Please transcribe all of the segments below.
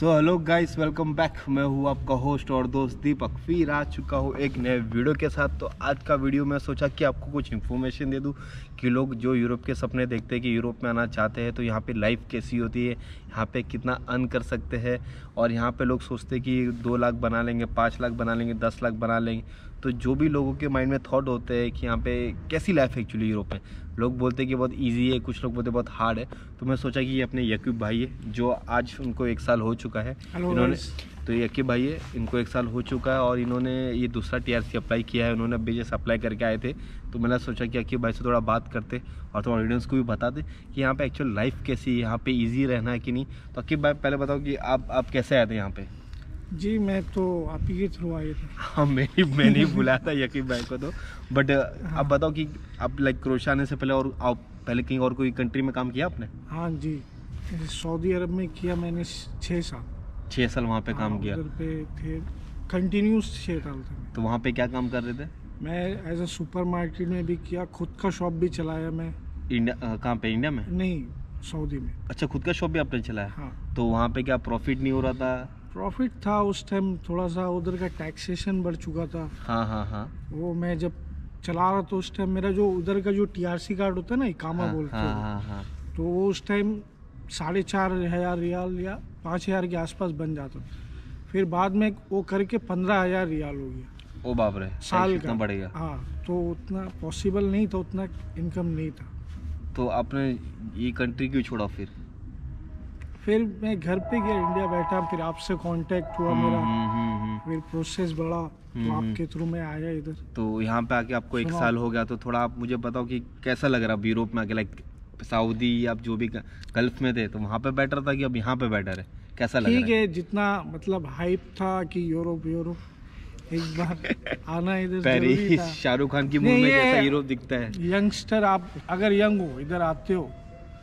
सो hello guys welcome back मैं हूँ आपका होस्ट और दोस्त दीपक फिर आ चुका हूँ एक नए वीडियो के साथ तो आज का वीडियो मैं सोचा कि आपको कुछ इन्फॉर्मेशन दे दूँ कि लोग जो यूरोप के सपने देखते हैं कि यूरोप में आना चाहते हैं तो यहाँ पे लाइफ कैसी होती है यहाँ पे कितना अर्न कर सकते हैं और यहाँ पे लोग सोचते कि दो लाख बना लेंगे पाँच लाख बना लेंगे दस लाख बना लेंगे तो जो भी लोगों के माइंड में थॉट होते हैं कि यहाँ पे कैसी लाइफ है एक्चुअली यूरोप में लोग बोलते हैं कि बहुत इजी है कुछ लोग बोलते बहुत हार्ड है तो मैं सोचा कि ये अपने यकूब भाई है जो आज उनको एक साल हो चुका है तो ये अकीब भाई है इनको एक साल हो चुका है और इन्होंने ये दूसरा टीआरसी अप्लाई किया है उन्होंने बिजनेस अप्लाई करके आए थे तो मैंने सोचा कि अकीब भाई से थोड़ा बात करते और थोड़ा ऑडियंस को भी बता दे कि यहाँ पे एक्चुअल लाइफ कैसी है यहाँ पे इजी रहना है कि नहीं तो अकीब भाई पहले बताओ कि आप आप कैसे आए थे यहाँ पे जी मैं तो आप ही के थ्रू आए थे हाँ मैंने मैंने ही बुलाया था यकीब भाई को तो बट हाँ। आप बताओ कि आप लाइक क्रोशिया आने से पहले और आप पहले कहीं और कोई कंट्री में काम किया आपने हाँ जी सऊदी अरब में किया मैंने छः साल छह साल वहाँ पे हाँ, काम किया पे थे कंटिन्यूस छः साल थे तो वहाँ पे क्या काम कर रहे थे मैं एज ए मार्केट में भी किया खुद का शॉप भी चलाया मैं इंडिया कहाँ पे इंडिया में नहीं सऊदी में अच्छा खुद का शॉप भी आपने चलाया हाँ तो वहाँ पे क्या प्रॉफिट नहीं हो रहा था प्रॉफिट था उस टाइम थोड़ा सा उधर का टैक्सेशन बढ़ चुका था हाँ हाँ हाँ वो मैं जब चला रहा था उस टाइम मेरा जो उधर का जो टीआरसी कार्ड होता है ना इकामा हाँ, बोलते हाँ, हाँ, हाँ. तो वो उस टाइम साढ़े चार हजार रियाल या पाँच हज़ार के आसपास बन जाता फिर बाद में वो करके पंद्रह हज़ार रियाल हो गया ओ बाप रे साल का बढ़ेगा हाँ तो उतना पॉसिबल नहीं था उतना इनकम नहीं था तो आपने ये कंट्री क्यों छोड़ा फिर फिर मैं घर पे गया इंडिया बैठा फिर आपसे कांटेक्ट हुआ हम्म, मेरा हुँ, हम्म, हुँ, हम्म, फिर प्रोसेस बढ़ा तो आपके थ्रू मैं आया इधर तो यहाँ पे आके आपको एक साल हो गया तो थोड़ा आप मुझे बताओ कि कैसा लग रहा यूरोप में आके लाइक सऊदी या जो भी गल्फ में थे तो वहाँ पे बेटर था कि अब यहाँ पे बेटर है कैसा ठीक है जितना मतलब हाइप था कि यूरोप यूरोप एक बार आना इधर शाहरुख खान की मूवी में कैसा यूरोप दिखता है यंगस्टर आप अगर यंग हो इधर आते हो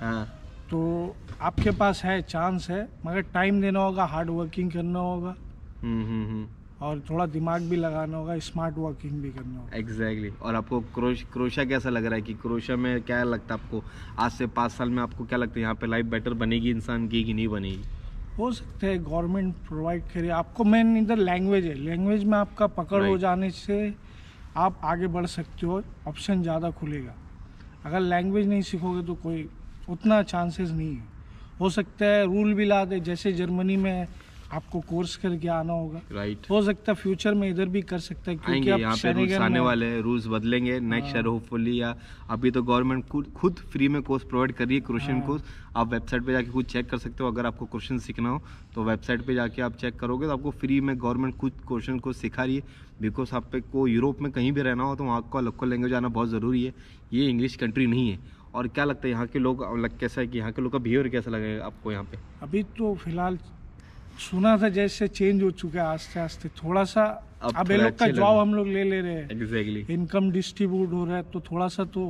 हाँ तो आपके पास है चांस है मगर टाइम देना होगा हार्ड वर्किंग करना होगा हम्म, हम्म, हम्म। और थोड़ा दिमाग भी लगाना होगा स्मार्ट वर्किंग भी करना होगा एग्जैक्टली exactly. और आपको क्रोश क्रोशा कैसा लग रहा है कि क्रोशा में क्या लगता है आपको आज से पाँच साल में आपको क्या लगता है यहाँ पे लाइफ बेटर बनेगी इंसान की कि नहीं बनेगी हो सकता है गवर्नमेंट प्रोवाइड करे आपको मेन इधर लैंग्वेज है लैंग्वेज में आपका पकड़ right. हो जाने से आप आगे बढ़ सकते हो ऑप्शन ज़्यादा खुलेगा अगर लैंग्वेज नहीं सीखोगे तो कोई उतना चांसेस नहीं है हो सकता है रूल भी ला दे जैसे जर्मनी में आपको कोर्स करके आना होगा राइट हो सकता है फ्यूचर में इधर भी कर सकता है क्योंकि आप यहाँ पे रूल्स आने वाले हैं रूल्स बदलेंगे नेक्स्ट ईयर होपफुली या अभी तो गवर्नमेंट खुद फ्री में कोर्स प्रोवाइड कर रही है क्रोशन कोर्स आप वेबसाइट पे जाके खुद चेक कर सकते हो अगर आपको क्वेश्चन सीखना हो तो वेबसाइट पे जाके आप चेक करोगे तो आपको फ्री में गवर्नमेंट खुद क्वेश्चन को सिखा रही है बिकॉज आप को यूरोप में कहीं भी रहना हो तो वहाँ का लोकल लैंग्वेज आना बहुत ज़रूरी है ये इंग्लिश कंट्री नहीं है और क्या लगता है यहाँ के लोग कैसा है कि यहाँ के लोग का बिहेवियर कैसा लगेगा आपको यहाँ पे अभी तो फिलहाल सुना था जैसे चेंज हो चुका है आस्ते आस्ते थोड़ा सा अब, तो ये लोग का जॉब हम लोग ले ले रहे हैं एग्जैक्टली exactly. इनकम डिस्ट्रीब्यूट हो रहा है तो थोड़ा सा तो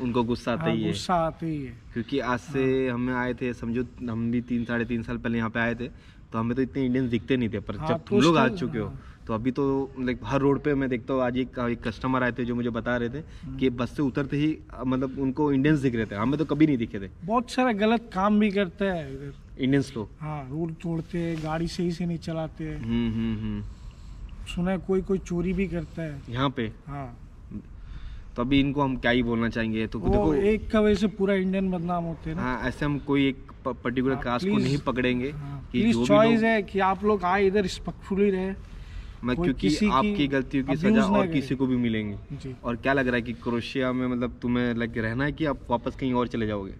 उनको गुस्सा आता हाँ, ही है गुस्सा आते ही है क्योंकि आज से हाँ। हम आए थे समझो हम भी तीन साढ़े तीन साल पहले यहाँ पे आए थे तो हमें तो इतने इंडियंस दिखते नहीं थे पर हाँ, जब तो तुम लोग आ चुके हो तो अभी तो लाइक हर रोड पे मैं देखता हूँ आज एक, एक कस्टमर आए थे जो मुझे बता रहे थे हम्म। कि बस से उतरते ही मतलब उनको इंडियंस दिख रहे थे हमें हाँ, तो कभी नहीं दिखे थे बहुत सारा गलत काम भी करते हैं इधर इंडियंस लोग तो। हाँ रोड तोड़ते हैं गाड़ी सही से नहीं चलाते हैं हम्म, हम्म, सुना है कोई कोई चोरी भी करता है यहाँ पे हाँ तो अभी इनको हम क्या ही बोलना चाहेंगे तो देखो एक का वजह से पूरा इंडियन बदनाम होते हैं हाँ ऐसे हम कोई एक पर्टिकुलर कास्ट हाँ, को नहीं पकड़ेंगे हाँ, कि चॉइस है कि आप लोग आए इधर रिस्पेक्टफुली रहे मैं क्योंकि किसी आपकी गलतियों की सजा और किसी को भी मिलेंगी और क्या लग रहा है कि क्रोशिया में मतलब तुम्हें लग रहना है कि आप वापस कहीं और चले जाओगे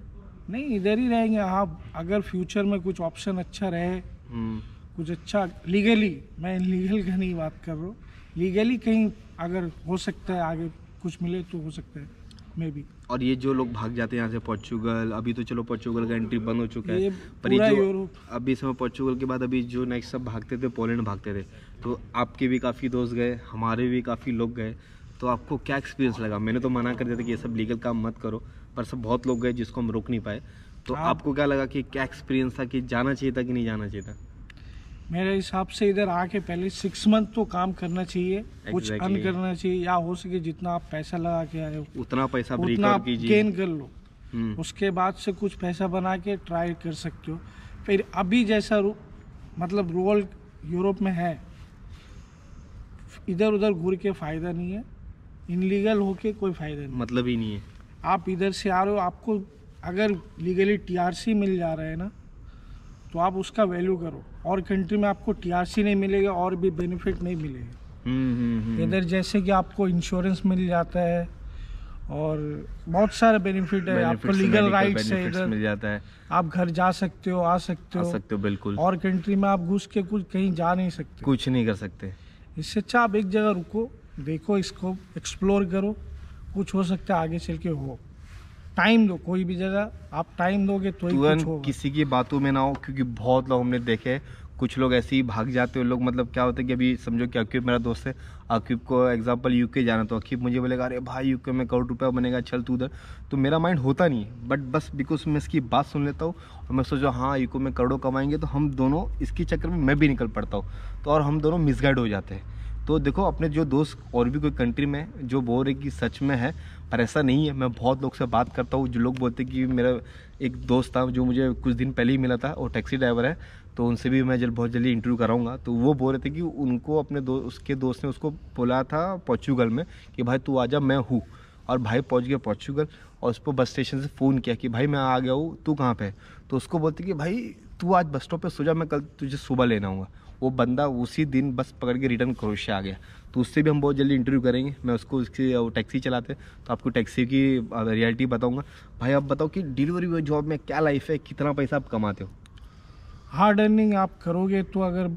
नहीं इधर ही रहेंगे आप अगर फ्यूचर में कुछ ऑप्शन अच्छा रहे हम्म। कुछ अच्छा लीगली मैं लीगल का नहीं बात कर रहा हूँ लीगली कहीं अगर हो सकता है आगे कुछ मिले तो हो सकता है मे बी और ये जो लोग भाग जाते हैं यहाँ से पोर्चुगल अभी तो चलो पोर्चुगल का एंट्री बंद हो चुका है पर ये जो अभी समय पोर्चुगल के बाद अभी जो नेक्स्ट सब भागते थे पोलैंड भागते थे तो आपके भी काफ़ी दोस्त गए हमारे भी काफ़ी लोग गए तो आपको क्या एक्सपीरियंस लगा मैंने तो मना कर दिया था कि ये सब लीगल काम मत करो पर सब बहुत लोग गए जिसको हम रोक नहीं पाए तो आप, हाँ। आपको क्या लगा कि क्या एक्सपीरियंस था कि जाना चाहिए था कि नहीं जाना चाहिए था मेरे हिसाब से इधर आके पहले सिक्स मंथ तो काम करना चाहिए exactly. कुछ अन करना चाहिए या हो सके जितना आप पैसा लगा के आए हो उतना पैसा उतना आप गेन कर लो हम्म। उसके बाद से कुछ पैसा बना के ट्राई कर सकते हो फिर अभी जैसा मतलब रोल यूरोप में है इधर उधर घूर के फ़ायदा नहीं है इनलीगल होके कोई फ़ायदा नहीं मतलब ही नहीं है आप इधर से आ रहे हो आपको अगर लीगली टीआरसी मिल जा रहा है ना तो आप उसका वैल्यू करो और कंट्री में आपको टीआरसी नहीं मिलेगा और भी बेनिफिट नहीं मिलेगा हम्म, हम्म, हम्म। इधर जैसे कि आपको इंश्योरेंस मिल जाता है और बहुत सारे बेनिफिट है आपको लीगल राइट है इधर मिल जाता है आप घर जा सकते हो आ सकते हो सकते हो बिल्कुल और कंट्री में आप घुस के कुछ कहीं जा नहीं सकते कुछ नहीं कर सकते इससे अच्छा आप एक जगह रुको देखो इसको एक्सप्लोर करो कुछ हो सकता है आगे चल के हो टाइम दो कोई भी जगह आप टाइम दोगे तो ही कुछ होगा किसी की बातों में ना हो क्योंकि बहुत लोग हमने देखे कुछ लोग ऐसे ही भाग जाते हैं लोग मतलब क्या होता है कि अभी समझो कि अक्यूब मेरा दोस्त है अक्यूब को एग्जाम्पल यूके जाना तो अक्यूब मुझे बोलेगा अरे भाई यूके में करोड़ रुपया बनेगा चल तू उधर तो मेरा माइंड होता नहीं है बट बस बिकॉज मैं इसकी बात सुन लेता हूँ और मैं सोचो हाँ यूके में करोड़ों कमाएंगे तो हम दोनों इसके चक्कर में मैं भी निकल पड़ता हूँ तो और हम दोनों मिसगाइड हो जाते हैं तो देखो अपने जो दोस्त और भी कोई कंट्री में जो बोल रहे कि सच में है पर ऐसा नहीं है मैं बहुत लोग से बात करता हूँ जो लोग बोलते हैं कि मेरा एक दोस्त था जो मुझे कुछ दिन पहले ही मिला था वो टैक्सी ड्राइवर है तो उनसे भी मैं जल्द बहुत जल्दी इंटरव्यू कराऊंगा तो वो बोल रहे थे कि उनको अपने दो उसके दोस्त ने उसको बोला था पोर्चुगल में कि भाई तू आ जा मैं हूँ और भाई पहुँच गया पोर्चुगल और उसको बस स्टेशन से फ़ोन किया कि भाई मैं आ गया हूँ तू कहाँ पर तो उसको बोलते कि भाई तू आज बस स्टॉप पर सो जा मैं कल तुझे सुबह लेना होगा वो बंदा उसी दिन बस पकड़ के रिटर्न क्रोशिया आ गया तो उससे भी हम बहुत जल्दी इंटरव्यू करेंगे मैं उसको उसकी टैक्सी चलाते तो आपको टैक्सी की रियलिटी बताऊँगा भाई आप बताओ कि डिलीवरी बॉय जॉब में क्या लाइफ है कितना पैसा आप कमाते हो हार्ड अर्निंग आप करोगे तो अगर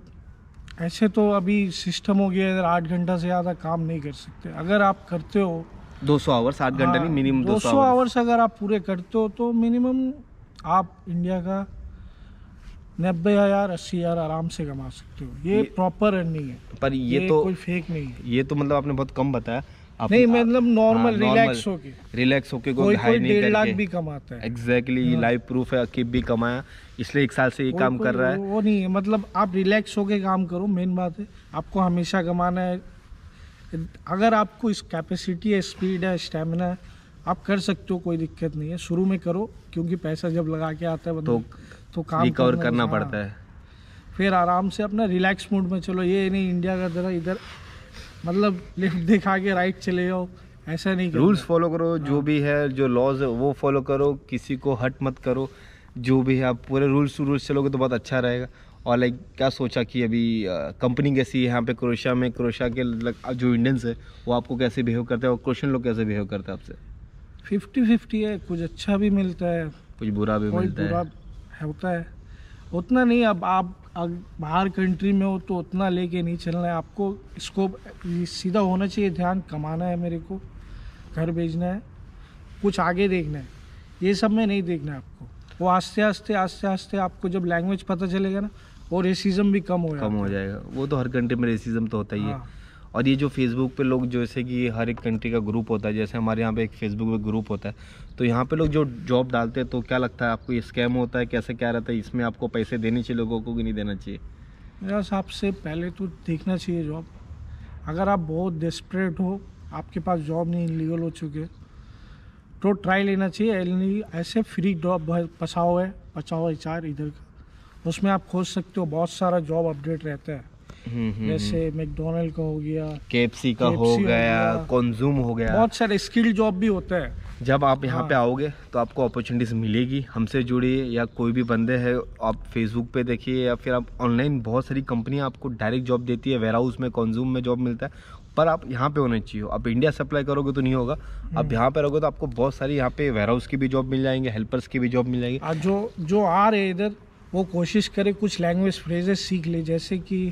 ऐसे तो अभी सिस्टम हो गया है आठ घंटा से ज़्यादा काम नहीं कर सकते अगर आप करते हो 200 सौ आवर्स आठ घंटा नहीं मिनिमम हाँ, 200 सौ आवर्स अगर आप पूरे करते हो तो मिनिमम आप इंडिया का नब्बे हजार अस्सी हजार आराम से कमा सकते हो ये, ये प्रॉपर अर्निंग है पर ये, ये तो कोई फेक नहीं है ये तो मतलब आपने बहुत कम बताया नहीं मतलब नॉर्मल हाँ, रिलैक्स होके रिलैक्स होके कोई कोई डेढ़ लाख भी कमाता है एग्जैक्टली लाइफ प्रूफ है अकीब भी कमाया इसलिए एक साल से ये काम कर रहा है वो नहीं है मतलब आप रिलैक्स होके काम करो मेन बात है आपको हमेशा कमाना है अगर आपको इस कैपेसिटी है स्पीड है स्टेमिना है आप कर सकते हो कोई दिक्कत नहीं है शुरू में करो क्योंकि पैसा जब लगा के आता है तो तो काम करना हाँ। पड़ता है फिर आराम से अपना रिलैक्स मूड में चलो ये नहीं इंडिया का जरा इधर मतलब लेफ्ट दिखा के राइट चले जाओ ऐसा नहीं रूल्स फॉलो करो जो भी है जो लॉज है वो फॉलो करो किसी को हट मत करो जो भी है आप पूरे रूल्स रूल्स चलोगे तो बहुत अच्छा रहेगा और लाइक क्या सोचा कि अभी कंपनी कैसी है यहाँ पे क्रोशिया में क्रोशिया के जो इंडियंस है वो आपको कैसे बिहेव करते हैं और क्रोशियन लोग कैसे बिहेव करते हैं आपसे फिफ्टी फिफ्टी है कुछ अच्छा भी मिलता है कुछ बुरा भी मिलता है होता है उतना नहीं अब आप बाहर कंट्री में हो तो उतना लेके नहीं चलना है आपको इसको सीधा होना चाहिए ध्यान कमाना है मेरे को घर भेजना है कुछ आगे देखना है ये सब में नहीं देखना है आपको वो आस्ते आस्ते आस्ते आस्ते आपको जब लैंग्वेज पता चलेगा ना वो रेसिज्म भी कम हो कम हो जाएगा वो तो हर कंट्री में रेसिज्म तो होता ही है हाँ। और ये जो फेसबुक पे लोग जैसे कि हर एक कंट्री का ग्रुप होता है जैसे हमारे यहाँ पे एक फेसबुक पे ग्रुप होता है तो यहाँ पे लोग जो जॉब डालते हैं तो क्या लगता है आपको ये स्कैम होता है कैसे क्या रहता है इसमें आपको पैसे देने चाहिए लोगों को कि नहीं देना चाहिए मेरा हिसाब से पहले तो देखना चाहिए जॉब अगर आप बहुत डेस्परेट हो आपके पास जॉब नहीं इनलीगल हो चुके तो ट्राई लेना चाहिए ऐसे फ्री जॉब पसाओ है है चार इधर का उसमें आप खोज सकते हो बहुत सारा जॉब अपडेट रहता है जैसे मैकडोनल्ड का हो गया केपसी का KFC हो गया कंज्यूम हो गया बहुत सारे स्किल्ड जॉब भी होते हैं जब आप यहाँ हाँ। पे आओगे तो आपको अपॉर्चुनिटीज़ मिलेगी हमसे जुड़ी या कोई भी बंदे है आप फेसबुक पे देखिए या फिर आप ऑनलाइन बहुत सारी कंपनियाँ आपको डायरेक्ट जॉब देती है वेयर हाउस में कंज्यूम में जॉब मिलता है पर आप यहाँ पे होने चाहिए आप इंडिया सप्लाई करोगे तो नहीं होगा आप हम्म। यहाँ पे रहोगे तो आपको बहुत सारी यहाँ पे वेयर हाउस की भी जॉब मिल जाएंगे हेल्पर्स की भी जॉब मिल जाएगी जो जो आ रहे इधर वो कोशिश करे कुछ लैंग्वेज फ्रेजेस सीख ले जैसे कि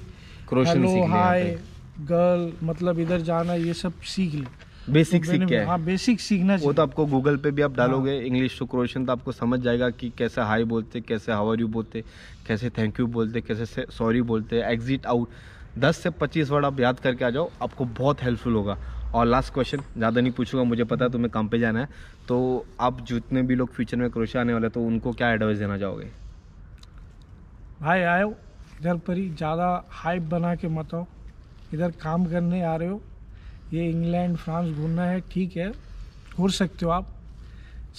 क्रोशन हेलो हाय गर्ल मतलब इधर जाना ये सब सीख ले बेसिक तो सीख क्या हाँ बेसिक सीखना वो तो आपको गूगल पे भी आप हाँ। डालोगे इंग्लिश तो क्रोशन तो आपको समझ जाएगा कि कैसे हाई बोलते कैसे हावर यू बोलते कैसे थैंक यू बोलते कैसे सॉरी बोलते एग्जिट आउट दस से पच्चीस वर्ड आप याद करके आ जाओ आपको बहुत हेल्पफुल होगा और लास्ट क्वेश्चन ज़्यादा नहीं पूछूंगा मुझे पता है तुम्हें काम पे जाना है तो आप जितने भी लोग फ्यूचर में क्रोशिया आने वाले तो उनको क्या एडवाइस देना चाहोगे भाई आयो इधर पर ही ज़्यादा हाइप बना के मत आओ इधर काम करने आ रहे हो ये इंग्लैंड फ्रांस घूमना है ठीक है घूर सकते हो आप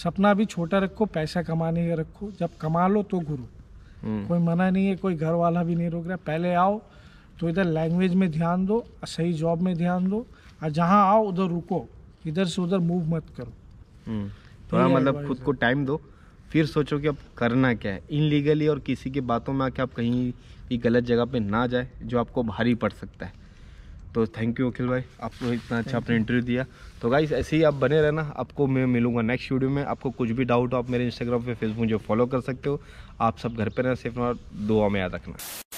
सपना भी छोटा रखो पैसा कमाने का रखो जब कमा लो तो घूरो हम्म। कोई मना नहीं है कोई घर वाला भी नहीं रोक रहा पहले आओ तो इधर लैंग्वेज में ध्यान दो सही जॉब में ध्यान दो और जहाँ आओ उधर रुको इधर से उधर मूव मत करो हम्म। तो थोड़ा मतलब खुद को टाइम दो फिर सोचो कि अब करना क्या है इनलीगली और किसी की बातों में आके आप कहीं भी गलत जगह पे ना जाए जो आपको भारी पड़ सकता है तो थैंक यू अखिल भाई आपको इतना अच्छा आपने इंटरव्यू दिया तो भाई ऐसे ही आप बने रहना आपको मैं मिलूंगा नेक्स्ट वीडियो में आपको कुछ भी डाउट हो आप मेरे इंस्टाग्राम पे फेसबुक मुझे फॉलो कर सकते हो आप सब घर पर रहना सिर्फ दुआ में याद रखना